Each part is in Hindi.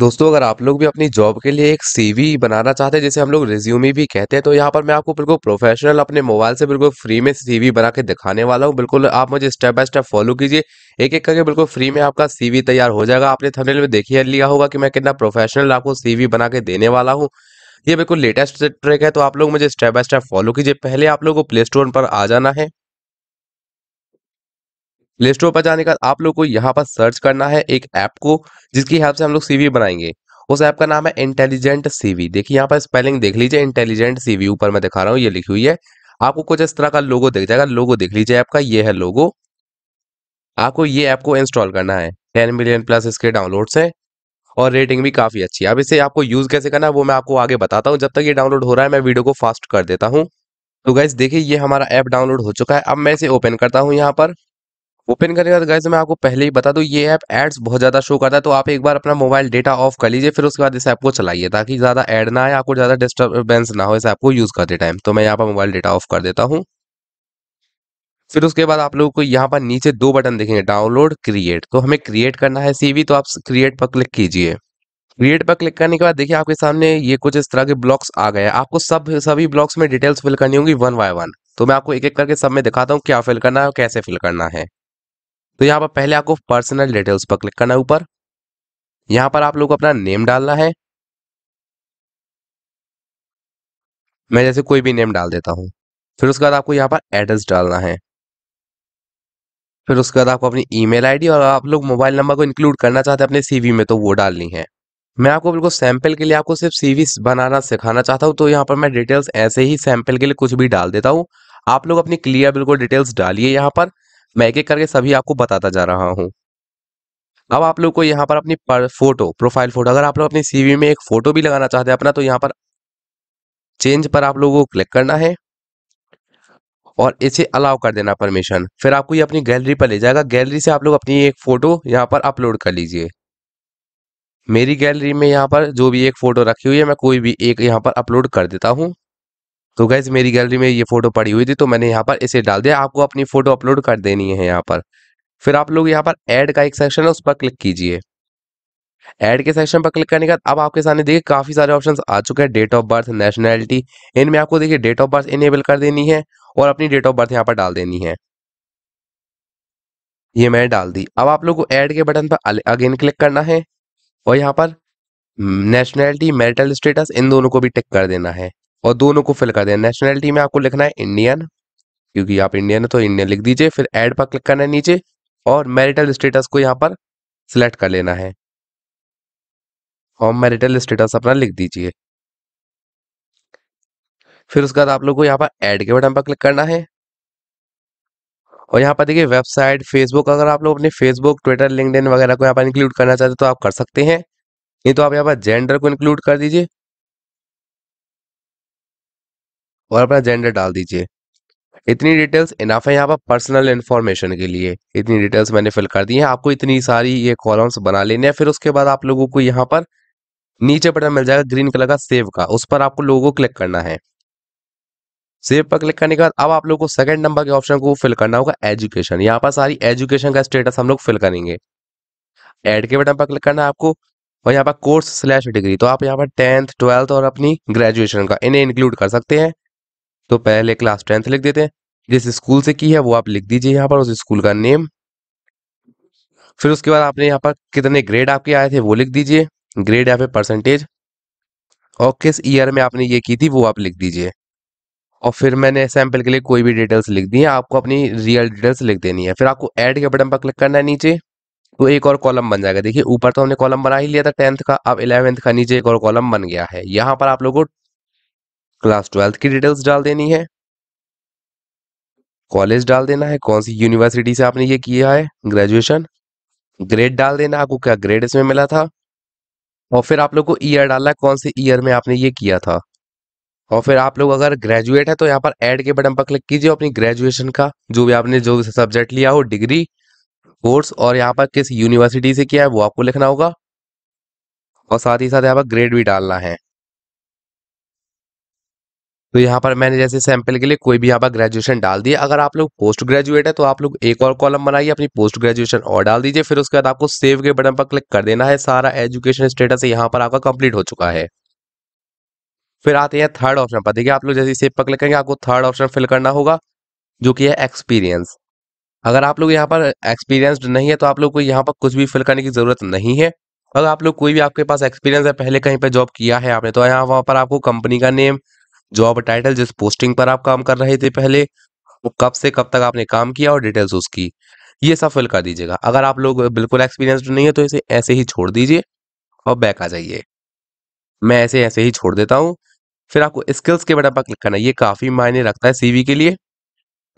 दोस्तों अगर आप लोग भी अपनी जॉब के लिए एक सीवी बनाना चाहते हैं जिसे हम लोग रिज्यूमी भी कहते हैं तो यहाँ पर मैं आपको बिल्कुल प्रोफेशनल अपने मोबाइल से बिल्कुल फ्री में सीवी बना के दिखाने वाला हूँ बिल्कुल आप मुझे स्टेप बाय स्टेप फॉलो कीजिए एक एक करके बिल्कुल फ्री में आपका सीवी तैयार हो जाएगा आपने थमेल में देख ही लिया होगा कि मैं कितना प्रोफेशनल आपको सी बना के देने वाला हूँ ये बिल्कुल लेटेस्ट ट्रेक है तो आप लोग मुझे स्टेप बाय स्टेप फॉलो कीजिए पहले आप लोग को प्ले स्टोर पर आ जाना है प्ले स्टोर पर जाने का आप लोग को यहाँ पर सर्च करना है एक ऐप को जिसकी हेल्प से हम लोग सीवी बनाएंगे उस ऐप का नाम है इंटेलिजेंट सीवी देखिए यहाँ पर स्पेलिंग देख लीजिए इंटेलिजेंट सीवी ऊपर मैं दिखा रहा हूँ ये लिखी हुई है आपको कुछ इस तरह का लोगो देख जाएगा लोगो देख लीजिए ऐप का ये है लोगो आपको ये ऐप को इंस्टॉल करना है टेन मिलियन प्लस इसके डाउनलोड्स है और रेटिंग भी काफ़ी अच्छी है अब इसे आपको यूज़ कैसे करना है वो मैं आपको आगे बताता हूँ जब तक ये डाउनलोड हो रहा है मैं वीडियो को फास्ट कर देता हूँ तो गाइज देखिए ये हमारा ऐप डाउनलोड हो चुका है अब मैं इसे ओपन करता हूँ यहाँ पर ओपन करने के बाद गाइस मैं आपको पहले ही बता दूं ये ऐप एड्स बहुत ज़्यादा शो करता है तो आप एक बार अपना मोबाइल डेटा ऑफ कर लीजिए फिर उसके बाद इस ऐप को चलाइए ताकि ज़्यादा एड ना आए आपको ज़्यादा डिस्टर्बेंस ना हो इस ऐप को यूज़ करते टाइम तो मैं यहाँ पर मोबाइल डेटा ऑफ कर देता हूँ फिर उसके बाद आप लोगों को यहाँ पर नीचे दो बटन देखेंगे डाउनलोड क्रिएट तो हमें क्रिएट करना है सीवी तो आप क्रिएट पर क्लिक कीजिए क्रिएट पर क्लिक करने के बाद देखिए आपके सामने ये कुछ इस तरह के ब्लॉक्स आ गए हैं आपको सब सभी ब्लॉक्स में डिटेल्स फिल करनी होंगी वन बाय वन तो मैं आपको एक एक करके सब में दिखाता हूँ क्या फिल करना है और कैसे फिल करना है तो यहाँ पर पहले आपको पर्सनल डिटेल्स पर क्लिक करना है ऊपर यहाँ पर आप लोग अपना नेम डालना है मैं जैसे कोई भी नेम डाल देता हूँ फिर उसके बाद आपको यहाँ पर एड्रेस डालना है फिर उसके बाद आपको अपनी ईमेल आईडी और आप लोग मोबाइल नंबर को इंक्लूड करना चाहते हैं अपने सीवी में तो वो डालनी है मैं आपको बिल्कुल सैंपल के लिए आपको सिर्फ सीवी बनाना सिखाना चाहता हूँ तो यहाँ पर मैं डिटेल्स ऐसे ही सैंपल के लिए कुछ भी डाल देता हूँ आप लोग अपनी क्लियर बिल्कुल डिटेल्स डालिए यहाँ पर मैं एक एक करके सभी आपको बताता जा रहा हूँ अब आप लोग को यहाँ पर अपनी पर, फोटो प्रोफाइल फोटो अगर आप लोग अपनी सीवी में एक फोटो भी लगाना चाहते हैं अपना तो यहाँ पर चेंज पर आप लोगों को क्लिक करना है और इसे अलाउ कर देना परमिशन फिर आपको ये अपनी गैलरी पर ले जाएगा गैलरी से आप लोग अपनी एक फ़ोटो यहाँ पर अपलोड कर लीजिए मेरी गैलरी में यहाँ पर जो भी एक फ़ोटो रखी हुई है मैं कोई भी एक यहाँ पर अपलोड कर देता हूँ तो गैस मेरी गैलरी में ये फोटो पड़ी हुई थी तो मैंने यहाँ पर इसे डाल दिया आपको अपनी फोटो अपलोड कर देनी है यहाँ पर फिर आप लोग यहाँ पर एड का एक सेक्शन है उस पर क्लिक कीजिए एड के सेक्शन पर क्लिक करने के बाद अब आपके सामने देखिए काफी सारे ऑप्शंस आ चुके हैं डेट ऑफ बर्थ नेशनैलिटी इनमें आपको देखिए डेट ऑफ बर्थ इनेबल कर देनी है और अपनी डेट ऑफ बर्थ यहाँ पर डाल देनी है ये मैंने डाल दी अब आप लोग को एड के बटन पर अगेन क्लिक करना है और यहाँ पर नेशनैलिटी मेरिटल स्टेटस इन दोनों को भी टिक कर देना है और दोनों को फिल कर देना नेशनैलिटी में आपको लिखना है इंडियन क्योंकि आप इंडियन है तो इंडियन लिख दीजिए फिर एड पर क्लिक करना है नीचे और मैरिटल स्टेटस को यहाँ पर सिलेक्ट कर लेना है और मैरिटल स्टेटस अपना लिख दीजिए फिर उसके बाद आप लोग को यहाँ पर ऐड के बटन पर क्लिक करना है और यहाँ पर देखिए वेबसाइट फेसबुक अगर आप लोग अपने फेसबुक ट्विटर लिंकड वगैरह को यहाँ पर इंक्लूड करना चाहते तो आप कर सकते हैं नहीं तो आप यहाँ पर जेंडर को इंक्लूड कर दीजिए और अपना जेंडर डाल दीजिए इतनी डिटेल्स इनाफ है यहाँ पर पर्सनल इन्फॉर्मेशन के लिए इतनी डिटेल्स मैंने फिल कर दी है आपको इतनी सारी ये कॉलम्स बना लेने हैं फिर उसके बाद आप लोगों को यहाँ पर नीचे बटन मिल जाएगा ग्रीन कलर का सेव का उस पर आपको लोगों को क्लिक करना है सेव पर क्लिक करने के बाद अब आप लोगों को सेकंड नंबर के ऑप्शन को फिल करना होगा एजुकेशन यहाँ पर सारी एजुकेशन का स्टेटस हम लोग फिल करेंगे ऐड के बटन पर क्लिक करना है आपको और यहाँ पर कोर्स स्लैश डिग्री तो आप यहाँ पर टेंथ ट्वेल्थ और अपनी ग्रेजुएशन का इन्हें इंक्लूड कर सकते हैं तो पहले क्लास टेंथ लिख देते हैं जिस स्कूल से की है वो आप लिख दीजिए यहाँ पर उस स्कूल का नेम फिर उसके बाद आपने यहाँ पर कितने ग्रेड आपके आए थे वो लिख दीजिए ग्रेड या फिर परसेंटेज और किस ईयर में आपने ये की थी वो आप लिख दीजिए और फिर मैंने सैंपल के लिए कोई भी डिटेल्स लिख दी है आपको अपनी रियल डिटेल्स लिख देनी है फिर आपको ऐड के बटन पर क्लिक करना है नीचे तो एक और कॉलम बन जाएगा देखिए ऊपर तो हमने कॉलम बना ही लिया था टेंथ का अब इलेवेंथ का नीचे एक और कॉलम बन गया है यहाँ पर आप लोगों को क्लास ट्वेल्थ की डिटेल्स डाल देनी है कॉलेज डाल देना है कौन सी यूनिवर्सिटी से आपने ये किया है ग्रेजुएशन ग्रेड डाल देना आपको क्या ग्रेड इसमें मिला था और फिर आप लोग को ईयर डालना है कौन से ईयर में आपने ये किया था और फिर आप लोग अगर ग्रेजुएट है तो यहाँ पर एड के बटन पर क्लिक कीजिए अपनी ग्रेजुएशन का जो भी आपने जो भी सब्जेक्ट लिया हो डिग्री कोर्स और यहाँ पर किस यूनिवर्सिटी से किया है वो आपको लिखना होगा और साथ ही साथ यहाँ पर ग्रेड भी डालना है तो यहाँ पर मैंने जैसे सैंपल के लिए कोई भी यहाँ पर ग्रेजुएशन डाल दिया अगर आप लोग पोस्ट ग्रेजुएट है तो आप लोग एक और कॉलम बनाइए अपनी पोस्ट ग्रेजुएशन और डाल दीजिए फिर उसके बाद आपको सेव के बटन पर क्लिक कर देना है सारा एजुकेशन स्टेटस यहाँ पर आपका कंप्लीट हो चुका है फिर आते हैं थर्ड ऑप्शन पर देखिए आप लोग जैसे सेव पर क्लिक करेंगे आपको थर्ड ऑप्शन फिल करना होगा जो कि है एक्सपीरियंस अगर आप लोग यहाँ पर एक्सपीरियंस नहीं है तो आप लोग को यहाँ पर कुछ भी फिल करने की ज़रूरत नहीं है अगर आप लोग कोई भी आपके पास एक्सपीरियंस है पहले कहीं पर जॉब किया है आपने तो यहाँ वहाँ पर आपको कंपनी का नेम जॉब टाइटल जिस पोस्टिंग पर आप काम कर रहे थे पहले वो कब से कब तक आपने काम किया और डिटेल्स उसकी ये सब फिल कर दीजिएगा अगर आप लोग बिल्कुल एक्सपीरियंसड नहीं है तो इसे ऐसे ही छोड़ दीजिए और बैक आ जाइए मैं ऐसे ऐसे ही छोड़ देता हूँ फिर आपको स्किल्स के बटन पर क्लिक करना ये काफ़ी मायने रखता है सीवी के लिए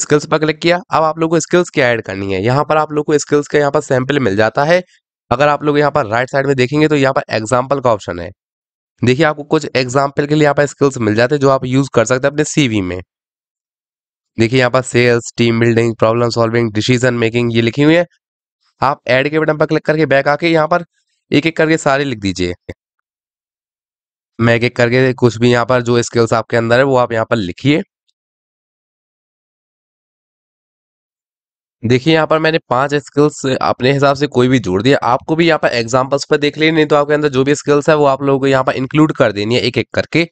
स्किल्स पर क्लिक किया अब आप लोग को स्किल्स क्या ऐड करनी है यहाँ पर आप लोग को स्किल्स का यहाँ पर सैंपल मिल जाता है अगर आप लोग यहाँ पर राइट साइड में देखेंगे तो यहाँ पर एग्जाम्पल का ऑप्शन है देखिए आपको कुछ एग्जाम्पल के लिए यहाँ पर स्किल्स मिल जाते हैं जो आप यूज कर सकते हैं अपने सीवी में देखिए यहाँ पर sales team building problem solving decision making ये लिखी हुई है आप एड के बटन पर क्लिक करके बैक आके यहाँ पर एक एक करके सारे लिख दीजिए मैं एक एक करके कुछ भी यहाँ पर जो स्किल्स आपके अंदर है वो आप यहाँ पर लिखिए देखिए यहाँ पर मैंने पांच स्किल्स अपने हिसाब से कोई भी जोड़ दिया आपको भी यहाँ पर एग्जाम्पल्स पर देख लेनी तो आपके अंदर जो भी स्किल्स है वो आप लोगों को यहाँ पर इंक्लूड कर देनी है एक एक करके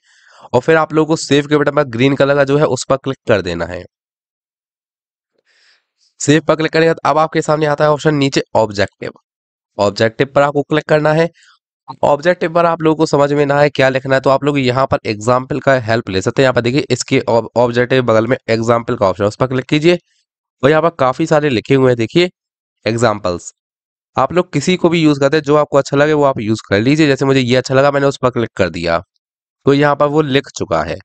और फिर आप लोगों को सेव के बटन पर ग्रीन कलर का जो है उस पर क्लिक कर देना है सेव पर क्लिक करेंगे तो अब आपके सामने आता है ऑप्शन नीचे ऑब्जेक्टिव ऑब्जेक्टिव पर आपको क्लिक करना है ऑब्जेक्टिव पर आप लोगों को समझ में ना है क्या लिखना है तो आप लोग यहाँ पर एग्जाम्पल का हेल्प ले सकते हैं यहाँ पर देखिए इसके ऑब्जेक्टिव बगल में एग्जाम्पल का ऑप्शन उस पर क्लिक कीजिए और यहाँ पर काफ़ी सारे लिखे हुए हैं देखिए एग्जाम्पल्स आप लोग किसी को भी यूज़ करते हैं जो आपको अच्छा लगे वो आप यूज़ कर लीजिए जैसे मुझे ये अच्छा लगा मैंने उस पर क्लिक कर दिया तो यहाँ पर वो लिख चुका है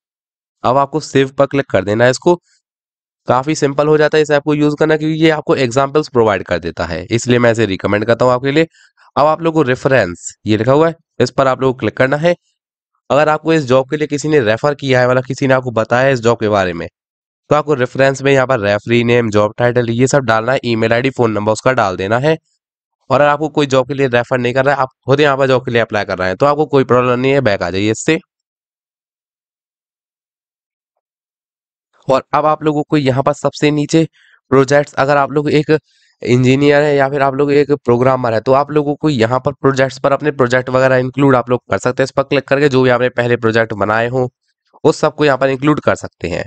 अब आपको सेव पर क्लिक कर देना है इसको काफ़ी सिंपल हो जाता है इसे आपको यूज़ करना क्योंकि ये आपको एग्जाम्पल्स प्रोवाइड कर देता है इसलिए मैं इसे रिकमेंड करता हूँ आपके लिए अब आप लोग को रेफरेंस ये लिखा हुआ है इस पर आप लोग को क्लिक करना है अगर आपको इस जॉब के लिए किसी ने रेफर किया है मतलब किसी ने आपको बताया है इस जॉब के बारे में तो आपको रेफरेंस में यहाँ पर रेफरी नेम जॉब टाइटल ये सब डालना है ईमेल आईडी फोन नंबर उसका डाल देना है और अगर आपको कोई जॉब के लिए रेफर नहीं कर रहा है आप खुद यहाँ पर जॉब के लिए अप्लाई कर रहे हैं तो आपको कोई प्रॉब्लम नहीं है बैक आ जाइए इससे और अब आप लोगों को यहाँ पर सबसे नीचे प्रोजेक्ट्स अगर आप लोग एक इंजीनियर है या फिर आप लोग एक प्रोग्रामर है तो आप लोगों को यहाँ पर प्रोजेक्ट्स पर अपने प्रोजेक्ट वगैरह इंक्लूड आप लोग कर सकते हैं इस पर क्लिक करके जो भी आपने पहले प्रोजेक्ट बनाए हों उस सबको यहाँ पर इंक्लूड कर सकते हैं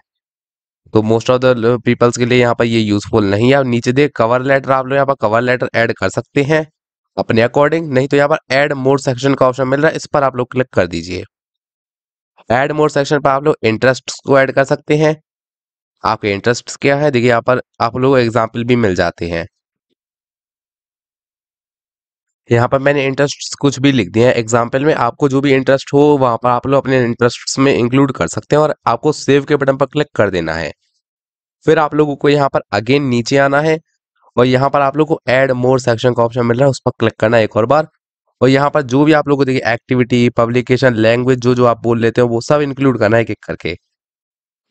तो मोस्ट ऑफ द पीपल्स के लिए यहाँ पर ये यूजफुल नहीं है नीचे देख कवर लेटर आप लोग यहाँ पर कवर लेटर ऐड कर सकते हैं अपने अकॉर्डिंग नहीं तो यहाँ पर ऐड मोर सेक्शन का ऑप्शन मिल रहा है इस पर आप लोग क्लिक कर दीजिए ऐड मोर सेक्शन पर आप लोग इंटरेस्ट को ऐड कर सकते हैं आपके इंटरेस्ट क्या है देखिए यहाँ पर आप लोग एग्जाम्पल भी मिल जाते हैं यहाँ पर मैंने इंटरेस्ट कुछ भी लिख दिया है एग्जाम्पल में आपको जो भी इंटरेस्ट हो वहाँ पर आप लोग अपने इंटरेस्ट में इंक्लूड कर सकते हैं और आपको सेव के बटन पर क्लिक कर देना है फिर आप लोगों को यहाँ पर अगेन नीचे आना है और यहाँ पर आप लोग को एड मोर सेक्शन का ऑप्शन मिल रहा है उस पर क्लिक करना है एक और बार और यहाँ पर जो भी आप लोग को देखिए एक्टिविटी पब्लिकेशन लैंग्वेज जो जो आप बोल लेते हो वो सब इंक्लूड करना है एक एक करके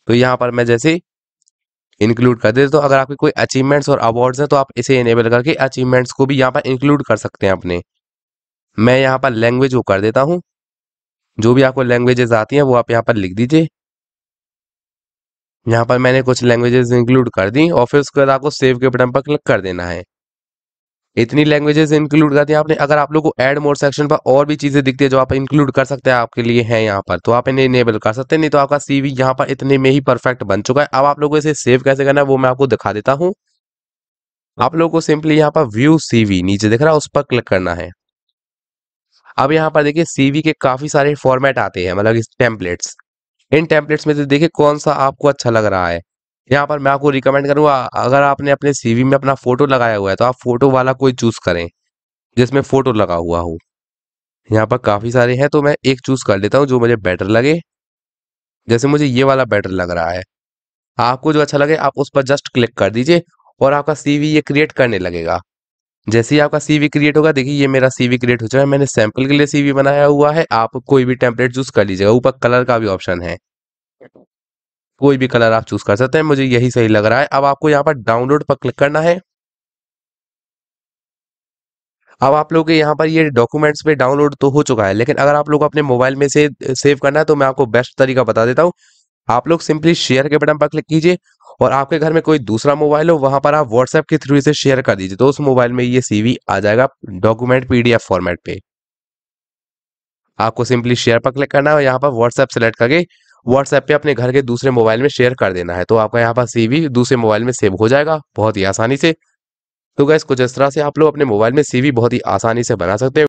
तो यहाँ पर मैं जैसे इंक्लूड कर दे तो अगर आपके कोई अचीवमेंट्स और अवार्ड्स हैं तो आप इसे इनेबल करके अचीवमेंट्स को भी यहाँ पर इंक्लूड कर सकते हैं अपने मैं यहाँ पर लैंग्वेज वो कर देता हूँ जो भी आपको लैंग्वेजेस आती हैं वो आप यहाँ पर लिख दीजिए यहाँ पर मैंने कुछ लैंग्वेजेस इंक्लूड कर दी और फिर उसके बाद आपको सेव के बटन पर क्लिक कर देना है इतनी लैंग्वेजेस इंक्लूड करती है आपने अगर आप लोग को एड मोड सेक्शन पर और भी चीज़ें दिखती है जो आप इंक्लूड कर सकते हैं आपके लिए है यहाँ पर तो आप इन्हें इनेबल कर सकते हैं नहीं तो आपका सीवी यहाँ पर इतने में ही परफेक्ट बन चुका है अब आप लोगों को इसे सेव कैसे करना है वो मैं आपको दिखा देता हूँ आप लोगों को सिंपली यहाँ पर व्यू सीवी नीचे दिख रहा है उस पर क्लिक करना है अब यहाँ पर देखिए सीवी के काफ़ी सारे फॉर्मेट आते हैं मतलब इस टेम्पलेट्स इन टेम्पलेट्स में से देखिए कौन सा आपको अच्छा लग रहा है यहाँ पर मैं आपको रिकमेंड करूँगा अगर आपने अपने सी में अपना फोटो लगाया हुआ है तो आप फोटो वाला कोई चूज करें जिसमें फोटो लगा हुआ हो यहाँ पर काफ़ी सारे हैं तो मैं एक चूज कर लेता हूँ जो मुझे बेटर लगे जैसे मुझे ये वाला बेटर लग रहा है आपको जो अच्छा लगे आप उस पर जस्ट क्लिक कर दीजिए और आपका सीवी ये क्रिएट करने लगेगा जैसे ही आपका सीवी क्रिएट होगा देखिए ये मेरा सीवी क्रिएट हो चुका है मैंने सैंपल के लिए सीवी बनाया हुआ है आप कोई भी टेम्पलेट चूज कर लीजिएगा ऊपर कलर का भी ऑप्शन है कोई भी कलर आप चूज कर सकते हैं मुझे यही सही लग रहा है अब आपको यहाँ पर डाउनलोड पर क्लिक करना है अब आप लोग के यहाँ पर ये डॉक्यूमेंट्स पे डाउनलोड तो हो चुका है लेकिन अगर आप लोग अपने मोबाइल में से सेव करना है तो मैं आपको बेस्ट तरीका बता देता हूँ आप लोग सिंपली शेयर के बटन पर क्लिक कीजिए और आपके घर में कोई दूसरा मोबाइल हो वहां पर आप व्हाट्सएप के थ्रू इसे शेयर कर दीजिए तो उस मोबाइल में ये सीवी आ जाएगा डॉक्यूमेंट पीडीएफ फॉर्मेट पे आपको सिंपली शेयर पर क्लिक करना है और यहाँ पर व्हाट्सएप सेलेक्ट करके व्हाट्सएप पे अपने घर के दूसरे मोबाइल में शेयर कर देना है तो आपका यहाँ पर सीवी दूसरे मोबाइल में सेव हो जाएगा बहुत ही आसानी से तो गैस कुछ इस तरह से आप लोग अपने मोबाइल में सीवी बहुत ही आसानी से बना सकते हैं